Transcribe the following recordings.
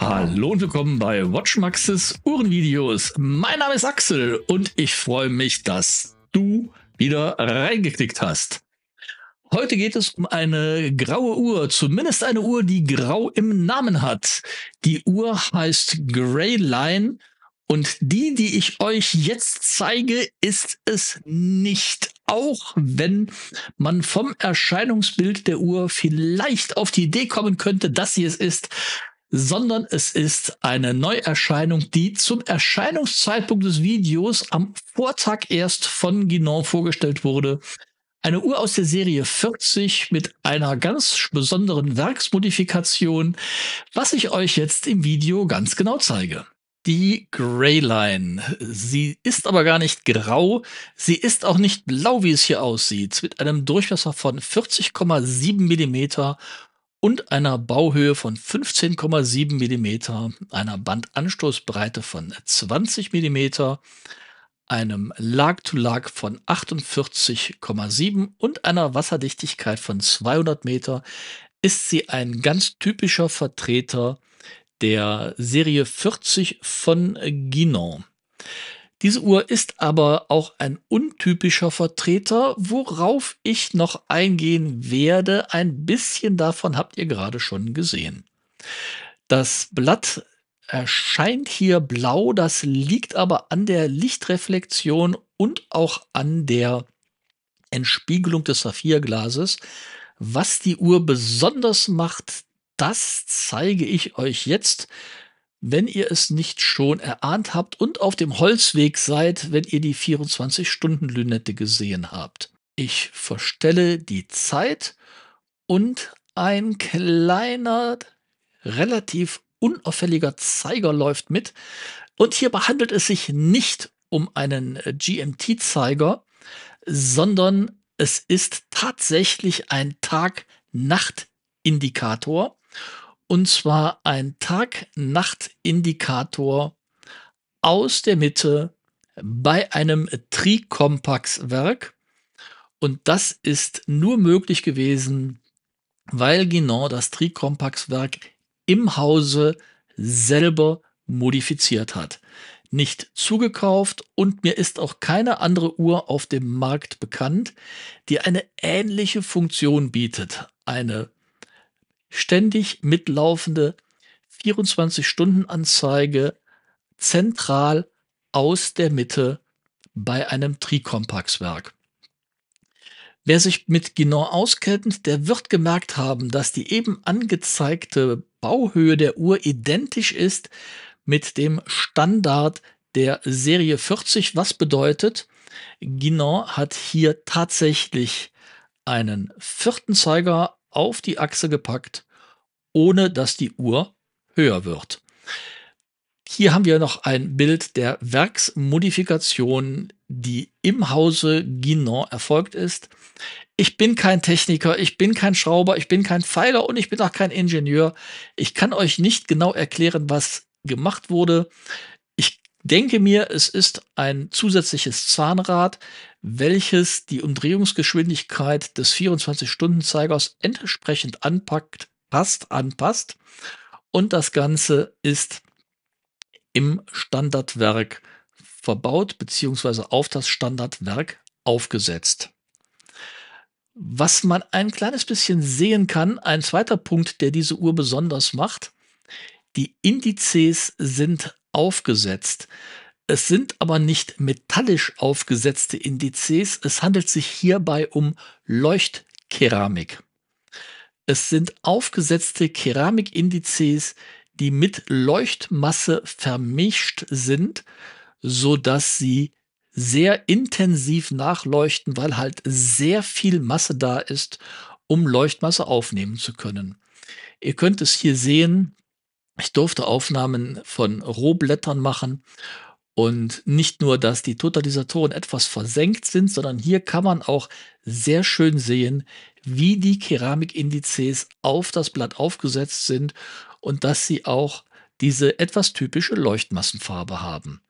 Hallo und willkommen bei Watchmaxes Uhrenvideos. Mein Name ist Axel und ich freue mich, dass du wieder reingeklickt hast. Heute geht es um eine graue Uhr, zumindest eine Uhr, die grau im Namen hat. Die Uhr heißt Grey Line und die, die ich euch jetzt zeige, ist es nicht. Auch wenn man vom Erscheinungsbild der Uhr vielleicht auf die Idee kommen könnte, dass sie es ist, sondern es ist eine Neuerscheinung, die zum Erscheinungszeitpunkt des Videos am Vortag erst von Guinan vorgestellt wurde. Eine Uhr aus der Serie 40 mit einer ganz besonderen Werksmodifikation, was ich euch jetzt im Video ganz genau zeige die Greyline. Sie ist aber gar nicht grau. Sie ist auch nicht blau, wie es hier aussieht. Mit einem Durchmesser von 40,7 mm und einer Bauhöhe von 15,7 mm, einer Bandanstoßbreite von 20 mm, einem Lag-to-Lag -Lag von 48,7 und einer Wasserdichtigkeit von 200 Meter ist sie ein ganz typischer Vertreter der Serie 40 von Guinan. Diese Uhr ist aber auch ein untypischer Vertreter, worauf ich noch eingehen werde. Ein bisschen davon habt ihr gerade schon gesehen. Das Blatt erscheint hier blau, das liegt aber an der Lichtreflexion und auch an der Entspiegelung des Saphirglases. Was die Uhr besonders macht, das zeige ich euch jetzt, wenn ihr es nicht schon erahnt habt und auf dem Holzweg seid, wenn ihr die 24-Stunden-Lünette gesehen habt. Ich verstelle die Zeit und ein kleiner, relativ unauffälliger Zeiger läuft mit. Und hierbei handelt es sich nicht um einen äh, GMT-Zeiger, sondern es ist tatsächlich ein Tag-Nacht-Indikator. Und zwar ein Tag-Nacht-Indikator aus der Mitte bei einem tri kompax werk Und das ist nur möglich gewesen, weil Guinan das tri kompax werk im Hause selber modifiziert hat. Nicht zugekauft und mir ist auch keine andere Uhr auf dem Markt bekannt, die eine ähnliche Funktion bietet. Eine ständig mitlaufende 24-Stunden-Anzeige zentral aus der Mitte bei einem Trikompaxwerk. Wer sich mit genau auskennt, der wird gemerkt haben, dass die eben angezeigte Bauhöhe der Uhr identisch ist mit dem Standard der Serie 40, was bedeutet, Guinan hat hier tatsächlich einen vierten Zeiger auf die Achse gepackt, ohne dass die Uhr höher wird. Hier haben wir noch ein Bild der Werksmodifikation, die im Hause Guinan erfolgt ist. Ich bin kein Techniker, ich bin kein Schrauber, ich bin kein Pfeiler und ich bin auch kein Ingenieur. Ich kann euch nicht genau erklären, was gemacht wurde denke mir, es ist ein zusätzliches Zahnrad, welches die Umdrehungsgeschwindigkeit des 24-Stunden-Zeigers entsprechend anpackt, passt, anpasst. Und das Ganze ist im Standardwerk verbaut bzw. auf das Standardwerk aufgesetzt. Was man ein kleines bisschen sehen kann, ein zweiter Punkt, der diese Uhr besonders macht, die Indizes sind aufgesetzt. Es sind aber nicht metallisch aufgesetzte Indizes, es handelt sich hierbei um Leuchtkeramik. Es sind aufgesetzte Keramikindizes, die mit Leuchtmasse vermischt sind, sodass sie sehr intensiv nachleuchten, weil halt sehr viel Masse da ist, um Leuchtmasse aufnehmen zu können. Ihr könnt es hier sehen, ich durfte Aufnahmen von Rohblättern machen. Und nicht nur, dass die Totalisatoren etwas versenkt sind, sondern hier kann man auch sehr schön sehen, wie die Keramikindizes auf das Blatt aufgesetzt sind und dass sie auch diese etwas typische Leuchtmassenfarbe haben.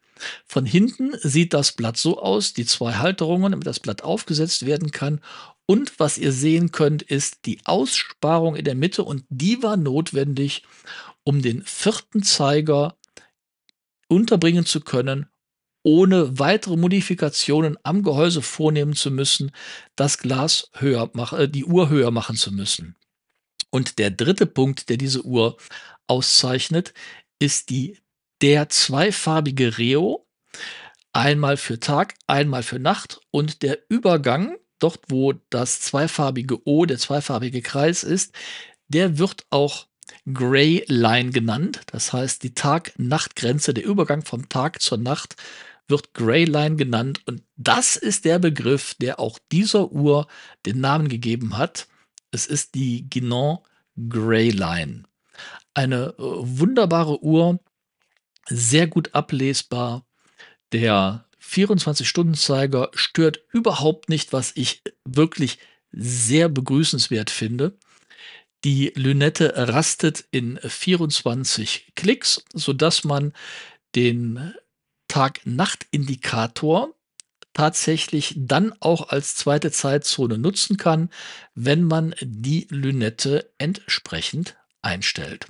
Von hinten sieht das Blatt so aus, die zwei Halterungen, damit das Blatt aufgesetzt werden kann. Und was ihr sehen könnt, ist die Aussparung in der Mitte und die war notwendig, um den vierten Zeiger unterbringen zu können, ohne weitere Modifikationen am Gehäuse vornehmen zu müssen, das Glas höher machen, äh, die Uhr höher machen zu müssen. Und der dritte Punkt, der diese Uhr auszeichnet, ist die der zweifarbige Reo, einmal für Tag, einmal für Nacht und der Übergang, dort wo das zweifarbige O, der zweifarbige Kreis ist, der wird auch Gray Line genannt. Das heißt, die Tag-Nacht-Grenze, der Übergang vom Tag zur Nacht wird Gray Line genannt. Und das ist der Begriff, der auch dieser Uhr den Namen gegeben hat. Es ist die Guinan Gray Line. Eine äh, wunderbare Uhr, sehr gut ablesbar. Der 24-Stunden-Zeiger stört überhaupt nicht, was ich wirklich sehr begrüßenswert finde. Die Lünette rastet in 24 Klicks, sodass man den Tag-Nacht-Indikator tatsächlich dann auch als zweite Zeitzone nutzen kann, wenn man die Lünette entsprechend einstellt.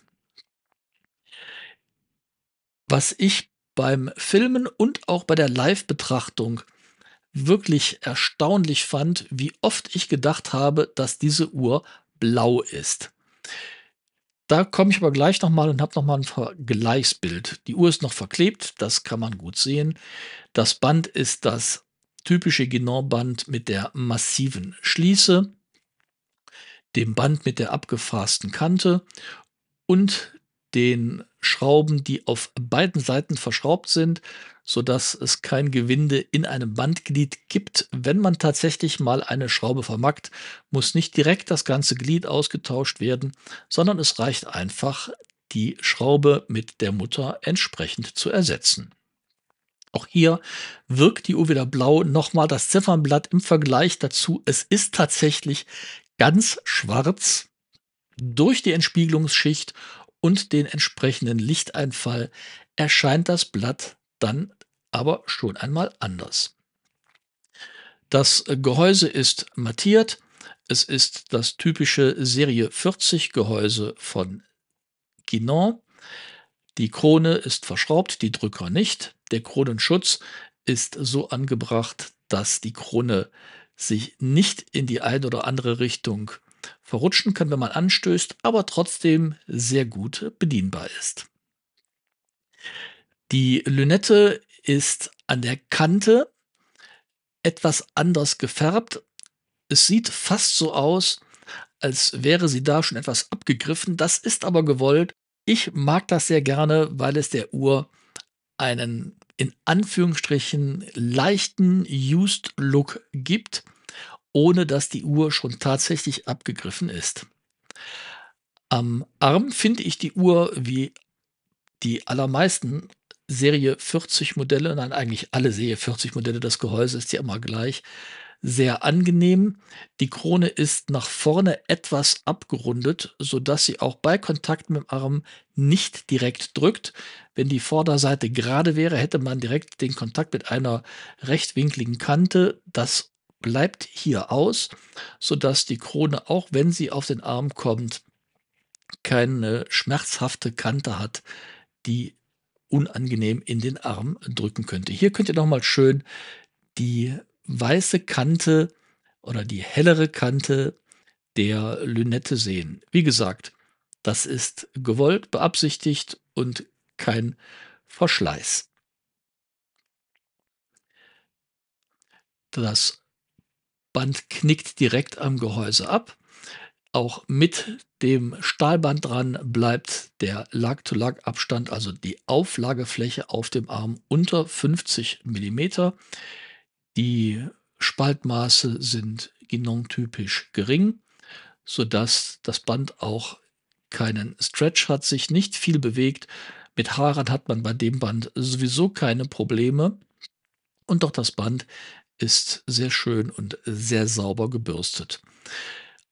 Was ich beim Filmen und auch bei der Live-Betrachtung wirklich erstaunlich fand, wie oft ich gedacht habe, dass diese Uhr blau ist. Da komme ich aber gleich nochmal und habe nochmal ein Vergleichsbild. Die Uhr ist noch verklebt, das kann man gut sehen. Das Band ist das typische Guinan-Band mit der massiven Schließe, dem Band mit der abgefassten Kante und den Schrauben, die auf beiden Seiten verschraubt sind, sodass es kein Gewinde in einem Bandglied gibt. Wenn man tatsächlich mal eine Schraube vermackt, muss nicht direkt das ganze Glied ausgetauscht werden, sondern es reicht einfach, die Schraube mit der Mutter entsprechend zu ersetzen. Auch hier wirkt die Uhr blau. Nochmal das Ziffernblatt im Vergleich dazu. Es ist tatsächlich ganz schwarz durch die Entspiegelungsschicht und den entsprechenden Lichteinfall erscheint das Blatt dann aber schon einmal anders. Das Gehäuse ist mattiert. Es ist das typische Serie 40 Gehäuse von Guinan. Die Krone ist verschraubt, die Drücker nicht. Der Kronenschutz ist so angebracht, dass die Krone sich nicht in die eine oder andere Richtung verrutschen kann, wenn man anstößt, aber trotzdem sehr gut bedienbar ist. Die Lünette ist an der Kante etwas anders gefärbt. Es sieht fast so aus, als wäre sie da schon etwas abgegriffen. Das ist aber gewollt. Ich mag das sehr gerne, weil es der Uhr einen in Anführungsstrichen leichten Used Look gibt ohne dass die Uhr schon tatsächlich abgegriffen ist. Am Arm finde ich die Uhr wie die allermeisten Serie 40 Modelle, nein, eigentlich alle Serie 40 Modelle, das Gehäuse ist ja immer gleich, sehr angenehm. Die Krone ist nach vorne etwas abgerundet, sodass sie auch bei Kontakt mit dem Arm nicht direkt drückt. Wenn die Vorderseite gerade wäre, hätte man direkt den Kontakt mit einer rechtwinkligen Kante. Das bleibt hier aus, sodass die Krone, auch wenn sie auf den Arm kommt, keine schmerzhafte Kante hat, die unangenehm in den Arm drücken könnte. Hier könnt ihr nochmal schön die weiße Kante oder die hellere Kante der Lünette sehen. Wie gesagt, das ist gewollt, beabsichtigt und kein Verschleiß. Das Band knickt direkt am Gehäuse ab. Auch mit dem Stahlband dran bleibt der Lag-to-Lag-Abstand, also die Auflagefläche auf dem Arm unter 50 mm. Die Spaltmaße sind ginon gering, sodass das Band auch keinen Stretch hat, sich nicht viel bewegt. Mit Haaren hat man bei dem Band sowieso keine Probleme. Und doch das Band ist sehr schön und sehr sauber gebürstet.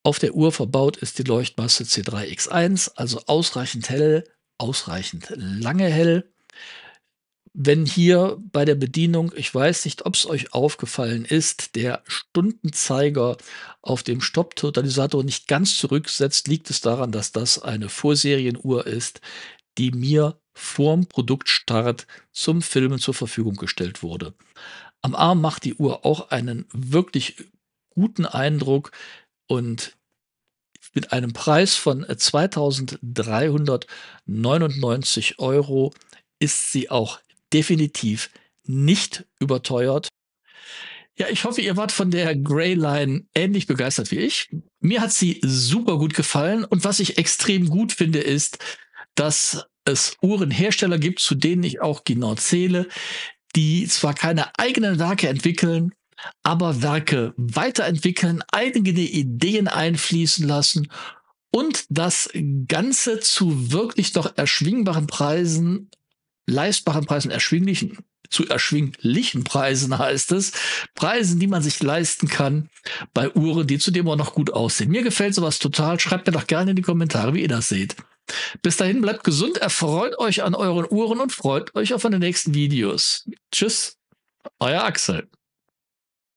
Auf der Uhr verbaut ist die Leuchtmasse C3X1, also ausreichend hell, ausreichend lange hell. Wenn hier bei der Bedienung, ich weiß nicht, ob es euch aufgefallen ist, der Stundenzeiger auf dem Stopptotalisator nicht ganz zurücksetzt, liegt es daran, dass das eine Vorserienuhr ist, die mir vorm Produktstart zum Filmen zur Verfügung gestellt wurde. Am Arm macht die Uhr auch einen wirklich guten Eindruck und mit einem Preis von 2399 äh, Euro ist sie auch definitiv nicht überteuert. Ja, ich hoffe, ihr wart von der Grey Line ähnlich begeistert wie ich. Mir hat sie super gut gefallen und was ich extrem gut finde, ist, dass es Uhrenhersteller gibt, zu denen ich auch genau zähle, die zwar keine eigenen Werke entwickeln, aber Werke weiterentwickeln, eigene Ideen einfließen lassen und das Ganze zu wirklich doch erschwingbaren Preisen, leistbaren Preisen, erschwinglichen, zu erschwinglichen Preisen heißt es, Preisen, die man sich leisten kann bei Uhren, die zudem auch noch gut aussehen. Mir gefällt sowas total. Schreibt mir doch gerne in die Kommentare, wie ihr das seht. Bis dahin bleibt gesund, erfreut euch an euren Uhren und freut euch auf meine nächsten Videos. Tschüss, euer Axel.